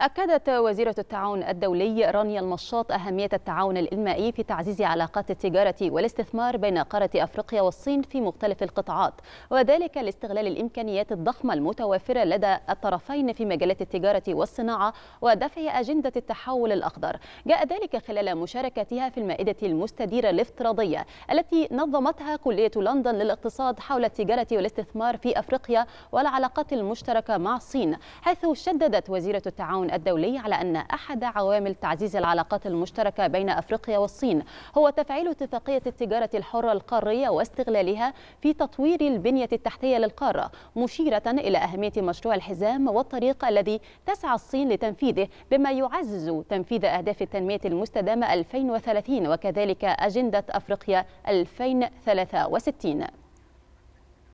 أكدت وزيرة التعاون الدولي رانيا المشاط أهمية التعاون الإنمائي في تعزيز علاقات التجارة والاستثمار بين قارة أفريقيا والصين في مختلف القطاعات وذلك لاستغلال الإمكانيات الضخمة المتوافرة لدى الطرفين في مجالات التجارة والصناعة ودفع أجندة التحول الأخضر جاء ذلك خلال مشاركتها في المائدة المستديرة الافتراضية التي نظمتها كلية لندن للاقتصاد حول التجارة والاستثمار في أفريقيا والعلاقات المشتركة مع الصين حيث شددت وزيرة التعاون الدولي على أن أحد عوامل تعزيز العلاقات المشتركة بين أفريقيا والصين هو تفعيل اتفاقية التجارة الحرة القارية واستغلالها في تطوير البنية التحتية للقارة مشيرة إلى أهمية مشروع الحزام والطريق الذي تسعى الصين لتنفيذه بما يعزز تنفيذ أهداف التنمية المستدامة 2030 وكذلك أجندة أفريقيا 2063